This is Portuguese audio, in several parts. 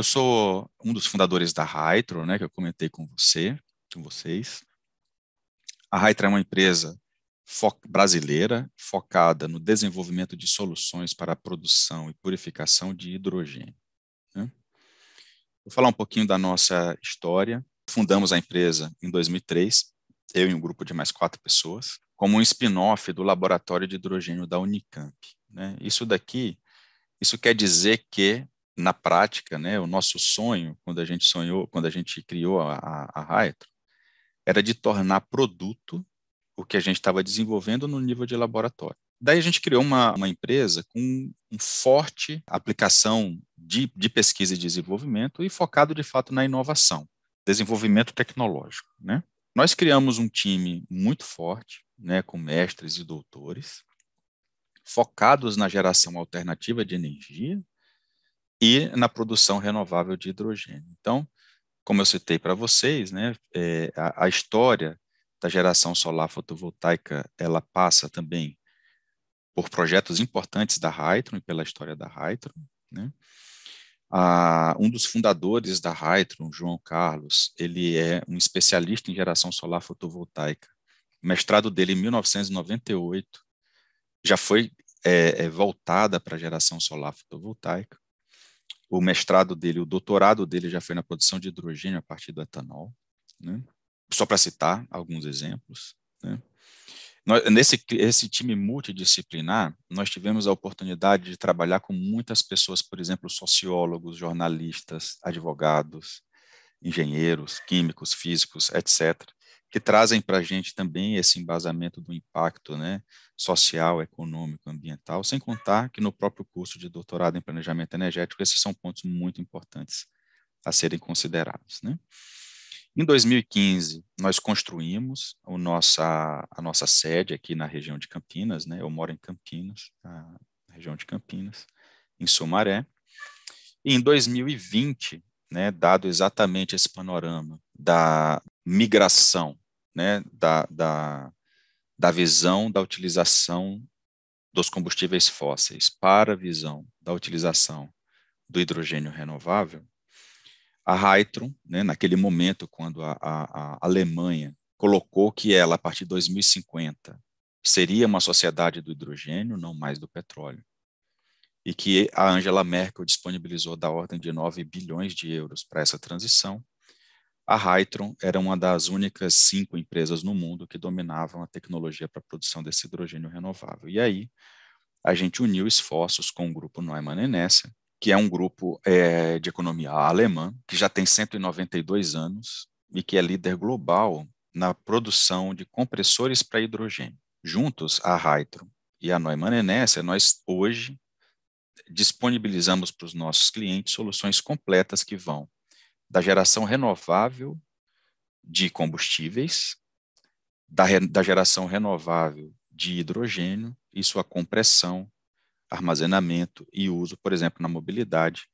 eu sou um dos fundadores da Hytro, né, que eu comentei com você, com vocês. A Hytro é uma empresa fo brasileira focada no desenvolvimento de soluções para a produção e purificação de hidrogênio. Né? Vou falar um pouquinho da nossa história. Fundamos a empresa em 2003, eu e um grupo de mais quatro pessoas, como um spin-off do laboratório de hidrogênio da Unicamp. Né? Isso daqui, isso quer dizer que na prática, né, o nosso sonho, quando a gente sonhou, quando a gente criou a, a, era de tornar produto o que a gente estava desenvolvendo no nível de laboratório. Daí a gente criou uma, uma empresa com um forte aplicação de, de pesquisa e desenvolvimento e focado de fato na inovação, desenvolvimento tecnológico. Né? Nós criamos um time muito forte, né, com mestres e doutores, focados na geração alternativa de energia e na produção renovável de hidrogênio. Então, como eu citei para vocês, né, é, a, a, história da geração solar fotovoltaica ela passa também por projetos importantes da Hytron e pela história da Hytron. Né? um dos fundadores da Hytron, João Carlos, ele é um especialista em geração solar fotovoltaica. O mestrado dele em 1998 já foi é, é, voltada para a geração solar fotovoltaica o mestrado dele, o doutorado dele já foi na produção de hidrogênio a partir do etanol, né? só para citar alguns exemplos. Né? Nós, nesse esse time multidisciplinar, nós tivemos a oportunidade de trabalhar com muitas pessoas, por exemplo, sociólogos, jornalistas, advogados, engenheiros, químicos, físicos, etc que trazem para a gente também esse embasamento do impacto né, social, econômico, ambiental, sem contar que no próprio curso de doutorado em planejamento energético, esses são pontos muito importantes a serem considerados. Né? Em 2015, nós construímos a nossa, a nossa sede aqui na região de Campinas, né? eu moro em Campinas, na região de Campinas, em Sumaré, e em 2020, né, dado exatamente esse panorama da migração né, da, da, da visão da utilização dos combustíveis fósseis para a visão da utilização do hidrogênio renovável, a Heitron, né, naquele momento, quando a, a, a, Alemanha colocou que ela, a partir de 2050, seria uma sociedade do hidrogênio, não mais do petróleo, e que a Angela Merkel disponibilizou da ordem de 9 bilhões de euros para essa transição, a Hytron era uma das únicas cinco empresas no mundo que dominavam a tecnologia para a produção desse hidrogênio renovável. E aí, a gente uniu esforços com o grupo Neumann Enessia, que é um grupo é, de economia alemã, que já tem 192 anos e que é líder global na produção de compressores para hidrogênio. Juntos, a Hytron e a Neumann Enessia, nós hoje disponibilizamos para os nossos clientes soluções completas que vão da geração renovável de combustíveis, da, re, da geração renovável de hidrogênio e sua compressão, armazenamento e uso, por exemplo, na mobilidade,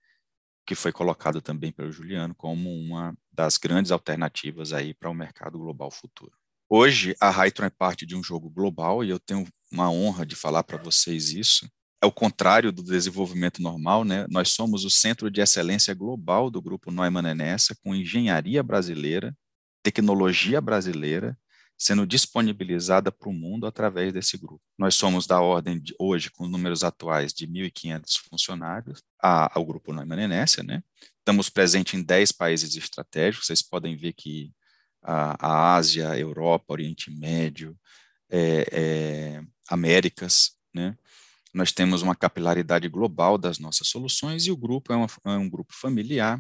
que foi colocada também pelo Juliano como uma das grandes alternativas aí para o mercado global futuro. Hoje, a Hytron é parte de um jogo global e eu tenho uma honra de falar para vocês isso, é o contrário do desenvolvimento normal, né? Nós somos o centro de excelência global do grupo Neumann Enessa, com engenharia brasileira, tecnologia brasileira sendo disponibilizada para o mundo através desse grupo. Nós somos da ordem de, hoje, com números atuais de 1.500 funcionários, a, ao grupo Neumann Enessa, né? Estamos presentes em 10 países estratégicos, vocês podem ver que a, a Ásia, Europa, Oriente Médio, é, é, Américas, né? Nós temos uma capilaridade global das nossas soluções e o grupo é, uma, é um grupo familiar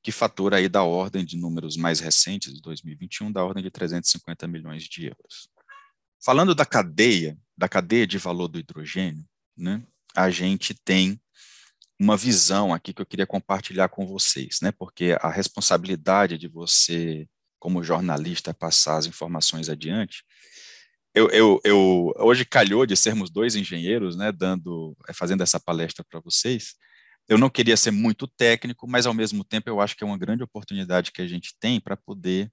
que fatura aí da ordem de números mais recentes, de 2021, da ordem de 350 milhões de euros. Falando da cadeia, da cadeia de valor do hidrogênio, né, a gente tem uma visão aqui que eu queria compartilhar com vocês, né, porque a responsabilidade de você, como jornalista, passar as informações adiante eu, eu, eu, hoje calhou de sermos dois engenheiros, né, dando, eh, fazendo essa palestra para vocês. Eu não queria ser muito técnico, mas ao mesmo tempo eu acho que é uma grande oportunidade que a gente tem para poder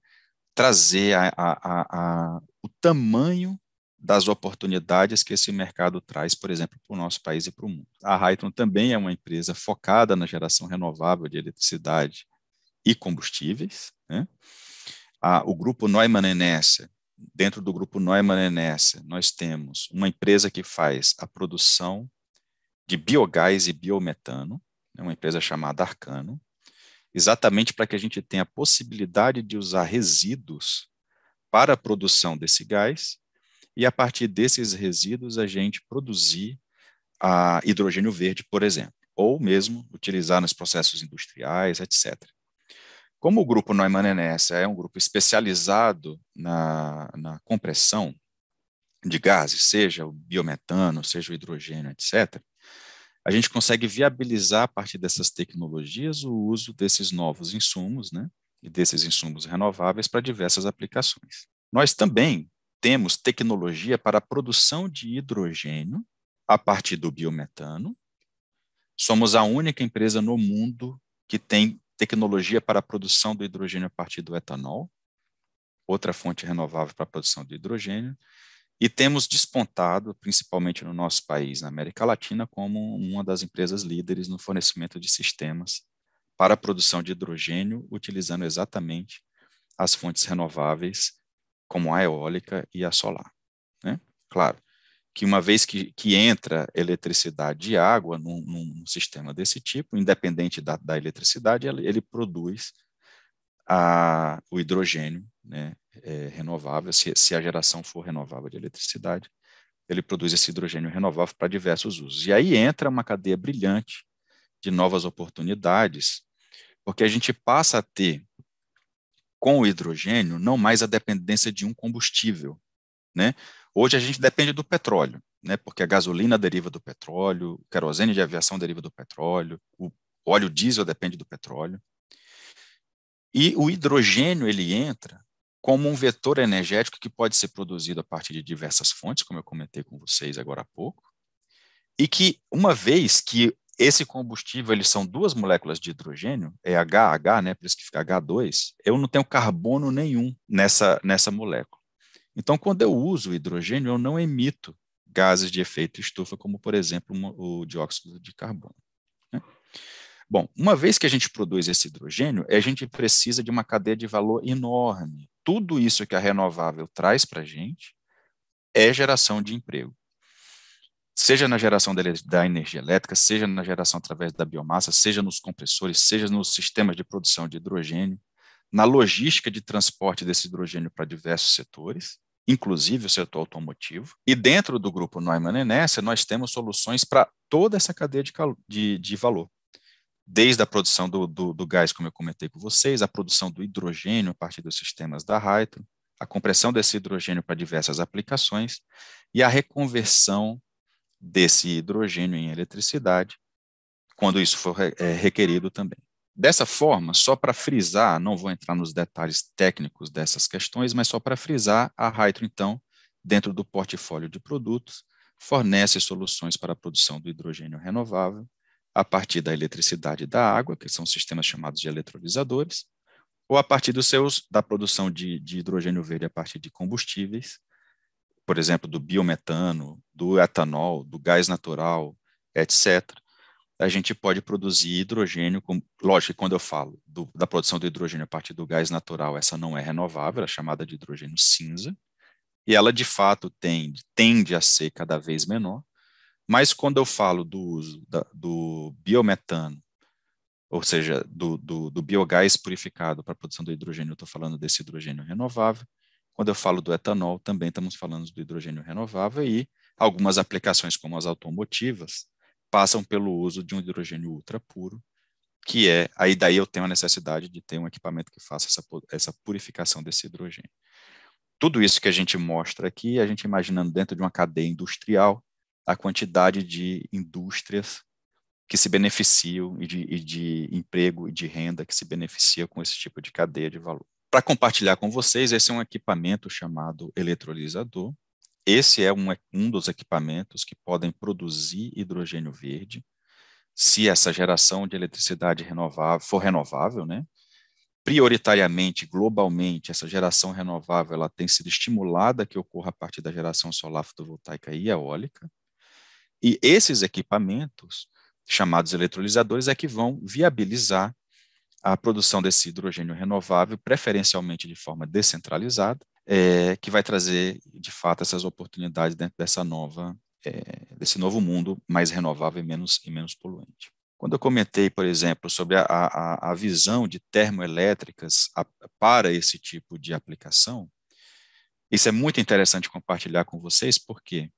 trazer a, a, a, o tamanho das oportunidades que esse mercado traz, por exemplo, para o nosso país e para o mundo. A Raiton também é uma empresa focada na geração renovável de eletricidade e combustíveis. Né? o grupo Neumann Enésia dentro do grupo Neumann NS, nós temos uma empresa que faz a produção de biogás e biometano, né, uma empresa chamada Arcano, exatamente para que a gente tenha a possibilidade de usar resíduos para a produção desse gás e, a partir desses resíduos, a gente produzir a hidrogênio verde, por exemplo, ou mesmo utilizar nos processos industriais, etc. Como o grupo Neumann NS é um grupo especializado na, na compressão de gases, seja o biometano, seja o hidrogênio, etc., a gente consegue viabilizar a partir dessas tecnologias o uso desses novos insumos, né, e desses insumos renováveis para diversas aplicações. Nós também temos tecnologia para a produção de hidrogênio a partir do biometano. Somos a única empresa no mundo que tem tecnologia para a produção do hidrogênio a partir do etanol, outra fonte renovável para a produção do hidrogênio, e temos despontado, principalmente no nosso país, na América Latina, como uma das empresas líderes no fornecimento de sistemas para a produção de hidrogênio, utilizando exatamente as fontes renováveis, como a eólica e a solar. Né? Claro, que uma vez que, que entra eletricidade e água num, num sistema desse tipo, independente da, da eletricidade, ele, ele produz a, o hidrogênio né, é, renovável, se, se a geração for renovável de eletricidade, ele produz esse hidrogênio renovável para diversos usos. E aí entra uma cadeia brilhante de novas oportunidades, porque a gente passa a ter, com o hidrogênio, não mais a dependência de um combustível. Né? Hoje a gente depende do petróleo, né? Porque a gasolina deriva do petróleo, o querosene de aviação deriva do petróleo, o óleo diesel depende do petróleo. E o hidrogênio ele entra como um vetor energético que pode ser produzido a partir de diversas fontes, como eu comentei com vocês agora há pouco, e que uma vez que esse combustível eles são duas moléculas de hidrogênio, é HH, né, por isso que fica H2, eu não tenho carbono nenhum nessa, nessa molécula. Então, quando eu uso o hidrogênio, eu não emito gases de efeito estufa, como, por exemplo, o dióxido de carbono. Né? Bom, uma vez que a gente produz esse hidrogênio, a gente precisa de uma cadeia de valor enorme. Tudo isso que a renovável traz para a gente é geração de emprego. Seja na geração da energia elétrica, seja na geração através da biomassa, seja nos compressores, seja nos sistemas de produção de hidrogênio, na logística de transporte desse hidrogênio para diversos setores, inclusive o setor automotivo. E dentro do grupo Neumann Nessa, nós temos soluções para toda essa cadeia de, de, de, valor. Desde a produção do, do, do gás, como eu comentei com vocês, a produção do hidrogênio a partir dos sistemas da Raito, a compressão desse hidrogênio para diversas aplicações e a reconversão desse hidrogênio em eletricidade, quando isso for é, requerido também. Dessa forma, só para frisar, não vou entrar nos detalhes técnicos dessas questões, mas só para frisar, a Hydro, então, dentro do portfólio de produtos, fornece soluções para a produção do hidrogênio renovável a partir da eletricidade da água, que são sistemas chamados de eletrolisadores, ou a partir dos seus, da produção de, de hidrogênio verde a partir de combustíveis, por exemplo, do biometano, do etanol, do gás natural, etc a gente pode produzir hidrogênio. Com, lógico que quando eu falo do, da produção do hidrogênio a partir do gás natural, essa não é renovável, é chamada de hidrogênio cinza, e ela de fato tende, tende a ser cada vez menor. Mas quando eu falo do uso da, do biometano, ou seja, do, do, do biogás purificado para a produção do hidrogênio, eu estou falando desse hidrogênio renovável. Quando eu falo do etanol, também estamos falando do hidrogênio renovável e algumas aplicações como as automotivas, passam pelo uso de um hidrogênio ultra puro, que é, aí daí eu tenho a necessidade de ter um equipamento que faça essa, essa purificação desse hidrogênio. Tudo isso que a gente mostra aqui, a gente imaginando dentro de uma cadeia industrial, a quantidade de indústrias que se beneficiam e de, e de emprego e de renda que se beneficia com esse tipo de cadeia de valor. Para compartilhar com vocês, esse é um equipamento chamado eletrolisador, esse é um, um dos equipamentos que podem produzir hidrogênio verde, se essa geração de eletricidade renovável for renovável, né? Prioritariamente, globalmente, essa geração renovável ela tem sido estimulada que ocorra a partir da geração solar fotovoltaica e eólica. E esses equipamentos, chamados eletrolisadores, é que vão viabilizar a produção desse hidrogênio renovável, preferencialmente de forma descentralizada, é, que vai trazer, de fato, essas oportunidades dentro dessa nova, é, desse novo mundo mais renovável e menos, e menos poluente. Quando eu comentei, por exemplo, sobre a, a, a visão de termoelétricas a, para esse tipo de aplicação, isso é muito interessante compartilhar com vocês, porque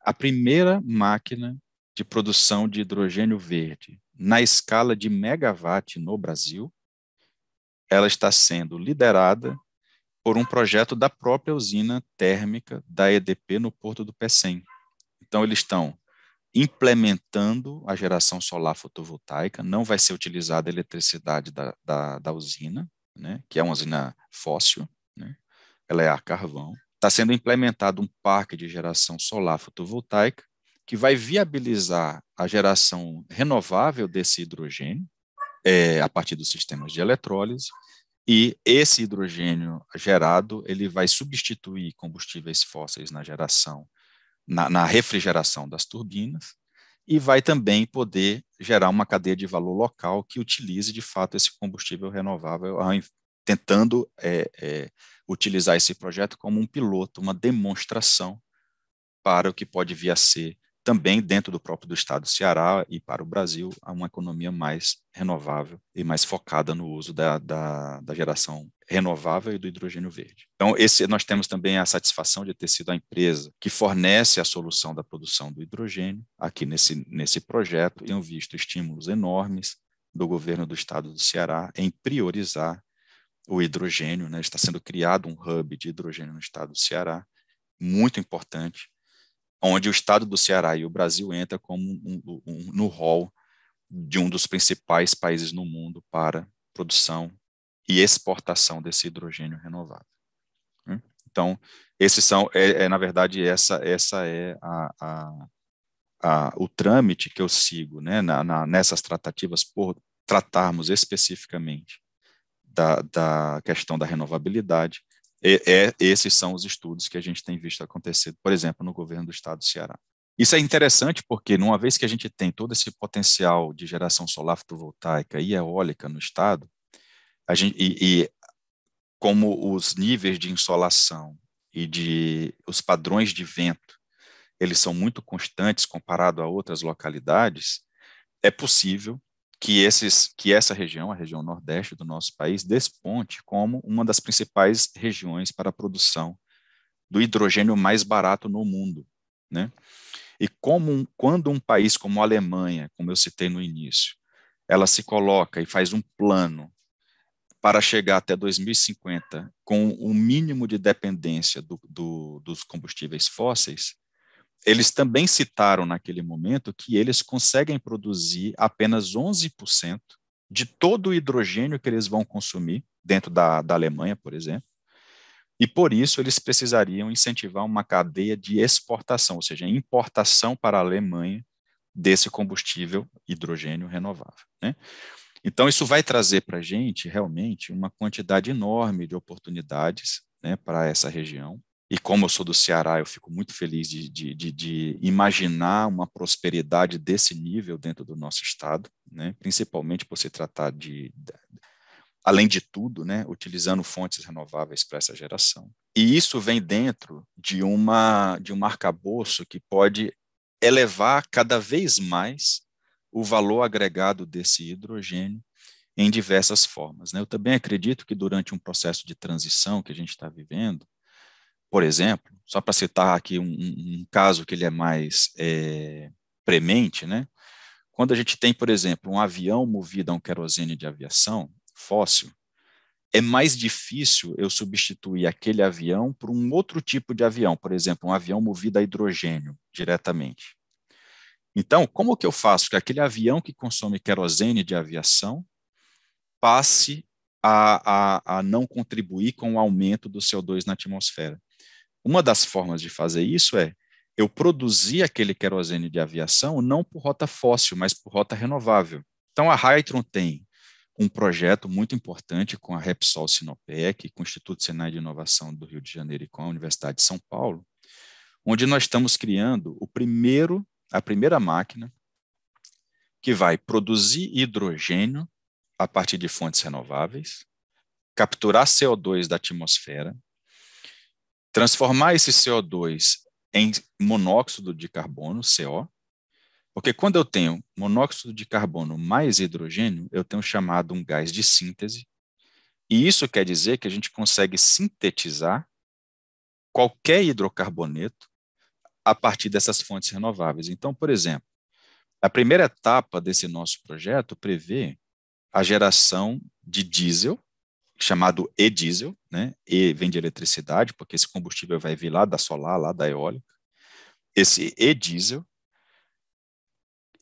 a primeira máquina de produção de hidrogênio verde na escala de megawatt no Brasil, ela está sendo liderada por um projeto da própria usina térmica da EDP no Porto do Pecém. Então, eles estão implementando a geração solar fotovoltaica, não vai ser utilizada a eletricidade da, da, da usina, né, que é uma usina fóssil, né, ela é a carvão. Está sendo implementado um parque de geração solar fotovoltaica, que vai viabilizar a geração renovável desse hidrogênio é, a partir dos sistemas de eletrólise e esse hidrogênio gerado, ele vai substituir combustíveis fósseis na geração, na, na refrigeração das turbinas, e vai também poder gerar uma cadeia de valor local que utilize, de fato, esse combustível renovável, tentando é, é, utilizar esse projeto como um piloto, uma demonstração para o que pode vir a ser também dentro do próprio do estado do Ceará e para o Brasil, a uma economia mais renovável e mais focada no uso da, da, da geração renovável e do hidrogênio verde. Então, esse, nós temos também a satisfação de ter sido a empresa que fornece a solução da produção do hidrogênio aqui nesse, nesse projeto. Tenho visto estímulos enormes do governo do estado do Ceará em priorizar o hidrogênio. Né? Está sendo criado um hub de hidrogênio no estado do Ceará, muito importante onde o estado do Ceará e o Brasil entra como um, um, no rol de um dos principais países no mundo para produção e exportação desse hidrogênio renovável. Né? Então, esses são, é, é na verdade, essa, essa é a, a, a, o trâmite que eu sigo né, na, na, nessas tratativas por tratarmos especificamente da, da questão da renovabilidade, é, esses são os estudos que a gente tem visto acontecer, por exemplo, no governo do estado do Ceará. Isso é interessante porque, numa vez que a gente tem todo esse potencial de geração solar fotovoltaica e eólica no estado, a gente, e, e como os níveis de insolação e de os padrões de vento eles são muito constantes comparado a outras localidades, é possível que, esses, que essa região, a região nordeste do nosso país, desponte como uma das principais regiões para a produção do hidrogênio mais barato no mundo, né? E como um, quando um país como a Alemanha, como eu citei no início, ela se coloca e faz um plano para chegar até 2050 com o um mínimo de dependência do, do, dos combustíveis fósseis, eles também citaram naquele momento que eles conseguem produzir apenas 11% de todo o hidrogênio que eles vão consumir dentro da, da Alemanha, por exemplo, e por isso eles precisariam incentivar uma cadeia de exportação, ou seja, importação para a Alemanha desse combustível hidrogênio renovável. Né? Então, isso vai trazer para a gente realmente uma quantidade enorme de oportunidades né, para essa região e como eu sou do Ceará, eu fico muito feliz de, de, de, de imaginar uma prosperidade desse nível dentro do nosso estado, né? principalmente por se tratar de, além de tudo, né? utilizando fontes renováveis para essa geração. E isso vem dentro de, uma, de um arcabouço que pode elevar cada vez mais o valor agregado desse hidrogênio em diversas formas. Né? Eu também acredito que durante um processo de transição que a gente está vivendo, por exemplo, só para citar aqui um, um, caso que ele é mais é, premente, né? Quando a gente tem, por exemplo, um avião movido a um querosene de aviação fóssil, é mais difícil eu substituir aquele avião por um outro tipo de avião, por exemplo, um avião movido a hidrogênio diretamente. Então, como que eu faço que aquele avião que consome querosene de aviação passe a, a, a não contribuir com o aumento do CO2 na atmosfera? Uma das formas de fazer isso é eu produzir aquele querosene de aviação não por rota fóssil, mas por rota renovável. Então a Hytron tem um projeto muito importante com a Repsol Sinopec, com o Instituto Senai de Inovação do Rio de Janeiro e com a Universidade de São Paulo, onde nós estamos criando o primeiro, a primeira máquina que vai produzir hidrogênio a partir de fontes renováveis, capturar CO2 da atmosfera, transformar esse CO2 em monóxido de carbono, CO, porque quando eu tenho monóxido de carbono mais hidrogênio, eu tenho chamado um gás de síntese, e isso quer dizer que a gente consegue sintetizar qualquer hidrocarboneto a partir dessas fontes renováveis. Então, por exemplo, a primeira etapa desse nosso projeto prevê a geração de diesel chamado e-diesel, né? E vem de eletricidade, porque esse combustível vai vir lá da solar, lá da eólica. Esse e-diesel,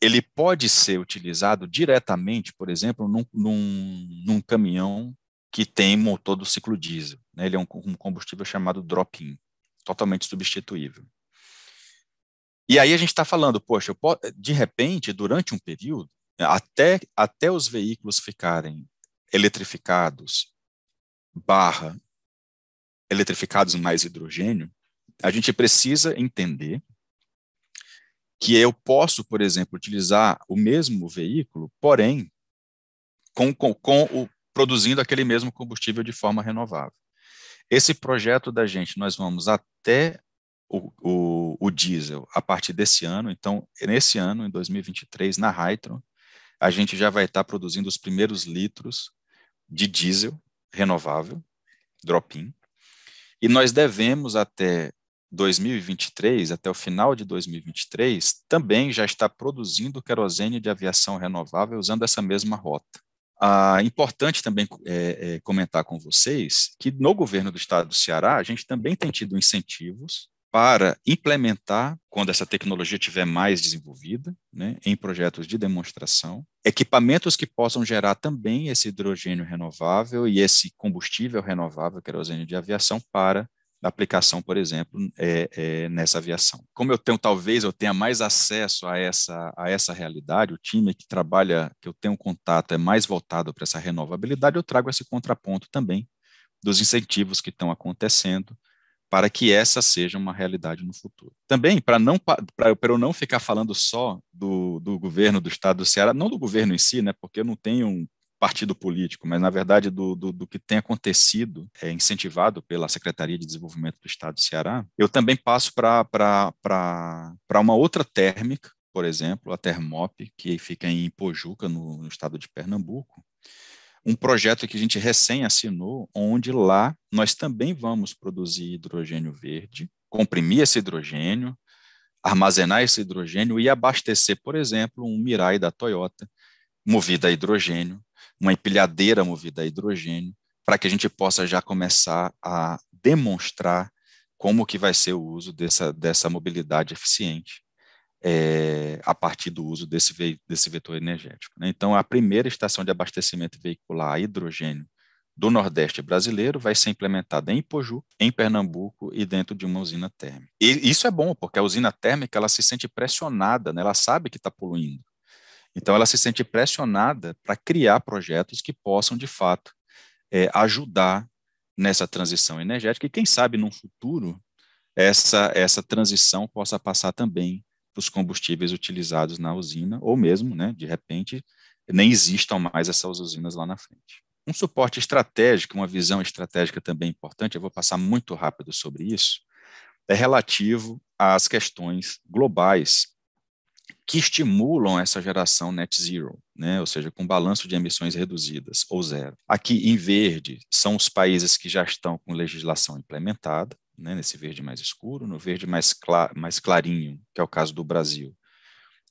ele pode ser utilizado diretamente, por exemplo, num, num, num caminhão que tem motor do ciclo diesel. Né? Ele é um, um combustível chamado drop-in, totalmente substituível. E aí a gente está falando, poxa, posso, de repente, durante um período, até, até os veículos ficarem eletrificados barra eletrificados mais hidrogênio, a gente precisa entender que eu posso, por exemplo, utilizar o mesmo veículo, porém, com, com, com o, produzindo aquele mesmo combustível de forma renovável. Esse projeto da gente, nós vamos até o, o, o diesel a partir desse ano, então, nesse ano, em 2023, na Hytron, a gente já vai estar produzindo os primeiros litros de diesel renovável, drop-in, e nós devemos até 2023, até o final de 2023, também já está produzindo querosene de aviação renovável usando essa mesma rota. Ah, importante também é, é, comentar com vocês que no governo do estado do Ceará, a gente também tem tido incentivos para implementar, quando essa tecnologia estiver mais desenvolvida, né, em projetos de demonstração, equipamentos que possam gerar também esse hidrogênio renovável e esse combustível renovável, querosene de aviação, para aplicação, por exemplo, é, é, nessa aviação. Como eu tenho, talvez eu tenha mais acesso a essa, a essa realidade, o time que trabalha, que eu tenho contato, é mais voltado para essa renovabilidade, eu trago esse contraponto também dos incentivos que estão acontecendo para que essa seja uma realidade no futuro. Também, para não eu não ficar falando só do, do governo do estado do Ceará, não do governo em si, né, porque eu não tenho um partido político, mas na verdade do, do, do, que tem acontecido, é, incentivado pela Secretaria de Desenvolvimento do Estado do Ceará, eu também passo para uma outra térmica, por exemplo, a Termop, que fica em Pojuca, no, no estado de Pernambuco, um projeto que a gente recém assinou, onde lá nós também vamos produzir hidrogênio verde, comprimir esse hidrogênio, armazenar esse hidrogênio e abastecer, por exemplo, um Mirai da Toyota movido a hidrogênio, uma empilhadeira movida a hidrogênio, para que a gente possa já começar a demonstrar como que vai ser o uso dessa, dessa mobilidade eficiente é, a partir do uso desse, desse vetor energético. Né? Então, a primeira estação de abastecimento veicular a hidrogênio do Nordeste brasileiro vai ser implementada em Poju, em Pernambuco e dentro de uma usina térmica. E isso é bom, porque a usina térmica ela se sente pressionada, né? ela sabe que está poluindo. Então, ela se sente pressionada para criar projetos que possam, de fato, é, ajudar nessa transição energética e, quem sabe, num futuro, essa, essa transição possa passar também dos combustíveis utilizados na usina, ou mesmo, né, de repente, nem existam mais essas usinas lá na frente. Um suporte estratégico, uma visão estratégica também importante, eu vou passar muito rápido sobre isso, é relativo às questões globais que estimulam essa geração net zero, né? ou seja, com balanço de emissões reduzidas ou zero. Aqui em verde são os países que já estão com legislação implementada, né, nesse verde mais escuro, no verde mais, cla mais clarinho, que é o caso do Brasil.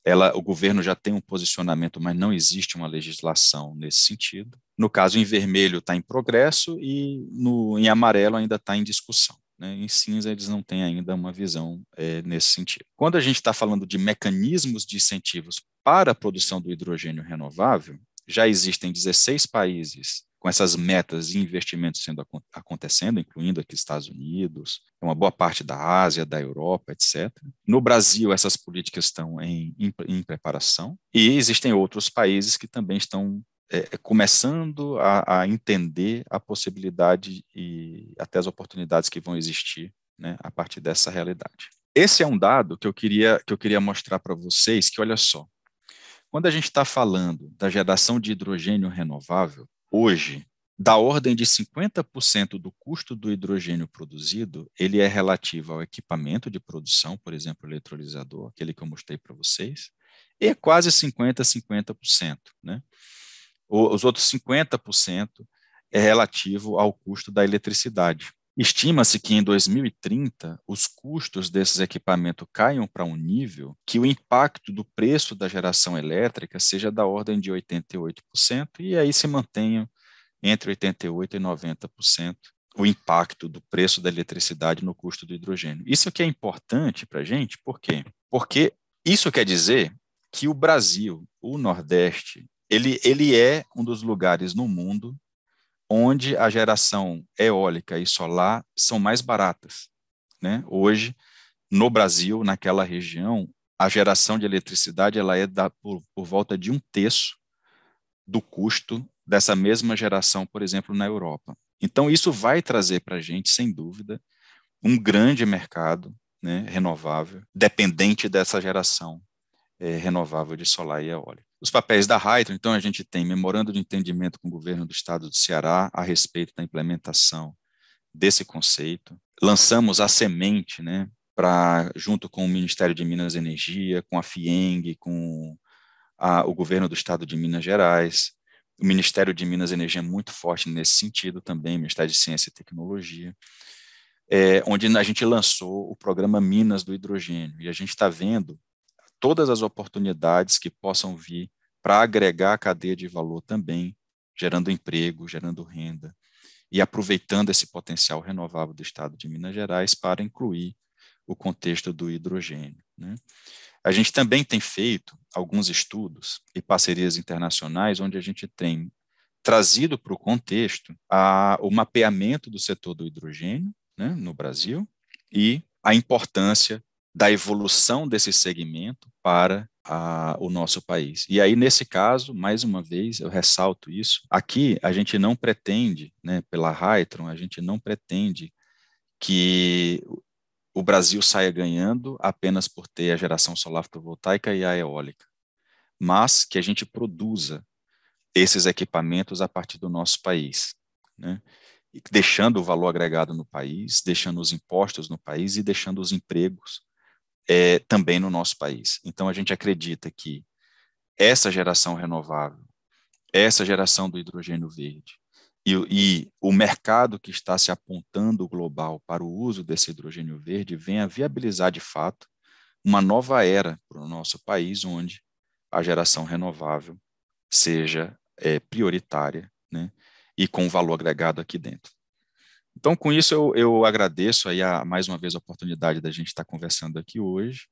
Ela, o governo já tem um posicionamento, mas não existe uma legislação nesse sentido. No caso, em vermelho está em progresso e no, em amarelo ainda está em discussão. Né? Em cinza, eles não têm ainda uma visão é, nesse sentido. Quando a gente está falando de mecanismos de incentivos para a produção do hidrogênio renovável, já existem 16 países com essas metas e investimentos sendo acontecendo, incluindo aqui Estados Unidos, é uma boa parte da Ásia, da Europa, etc. No Brasil, essas políticas estão em, em, em preparação e existem outros países que também estão é, é, começando a, a, entender a possibilidade e até as oportunidades que vão existir né, a partir dessa realidade. Esse é um dado que eu queria, que eu queria mostrar para vocês, que olha só, quando a gente está falando da geração de hidrogênio renovável, hoje, da ordem de 50% do custo do hidrogênio produzido, ele é relativo ao equipamento de produção, por exemplo, o eletrolisador, aquele que eu mostrei para vocês, e é quase 50% 50%. Né? Os outros 50% é relativo ao custo da eletricidade. Estima-se que em 2030 os custos desses equipamentos caiam para um nível que o impacto do preço da geração elétrica seja da ordem de 88% e aí se mantenham entre 88% e 90% o impacto do preço da eletricidade no custo do hidrogênio. Isso que é importante para a gente, por quê? Porque isso quer dizer que o Brasil, o Nordeste, ele, ele é um dos lugares no mundo onde a geração eólica e solar são mais baratas. Né? Hoje, no Brasil, naquela região, a geração de eletricidade ela é da, por, por volta de um terço do custo dessa mesma geração, por exemplo, na Europa. Então, isso vai trazer para a gente, sem dúvida, um grande mercado né, renovável, dependente dessa geração é, renovável de solar e eólica os papéis da Raitro, então a gente tem memorando de entendimento com o governo do estado do Ceará a respeito da implementação desse conceito. Lançamos a semente, né, para junto com o Ministério de Minas e Energia, com a FIENG, com a, o governo do estado de Minas Gerais. O Ministério de Minas e Energia é muito forte nesse sentido também, Ministério de Ciência e Tecnologia. É, onde a gente lançou o programa Minas do Hidrogênio. E a gente está vendo todas as oportunidades que possam vir para agregar a cadeia de valor também, gerando emprego, gerando renda e aproveitando esse potencial renovável do estado de Minas Gerais para incluir o contexto do hidrogênio. Né? A gente também tem feito alguns estudos e parcerias internacionais onde a gente tem trazido para o contexto a, o mapeamento do setor do hidrogênio né, no Brasil e a importância da evolução desse segmento para a, o nosso país. E aí, nesse caso, mais uma vez, eu ressalto isso, aqui a gente não pretende, né, pela Raytron, a gente não pretende que o Brasil saia ganhando apenas por ter a geração solar fotovoltaica e a eólica, mas que a gente produza esses equipamentos a partir do nosso país, né? deixando o valor agregado no país, deixando os impostos no país e deixando os empregos é, também no nosso país. Então, a gente acredita que essa geração renovável, essa geração do hidrogênio verde e, e o mercado que está se apontando global para o uso desse hidrogênio verde venha viabilizar de fato uma nova era para o nosso país, onde a geração renovável seja é, prioritária né, e com valor agregado aqui dentro. Então, com isso, eu, eu agradeço aí a, mais uma vez a oportunidade da gente estar conversando aqui hoje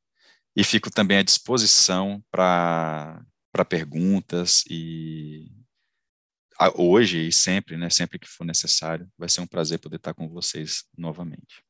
e fico também à disposição para perguntas e a, hoje e sempre, né, sempre que for necessário. Vai ser um prazer poder estar com vocês novamente.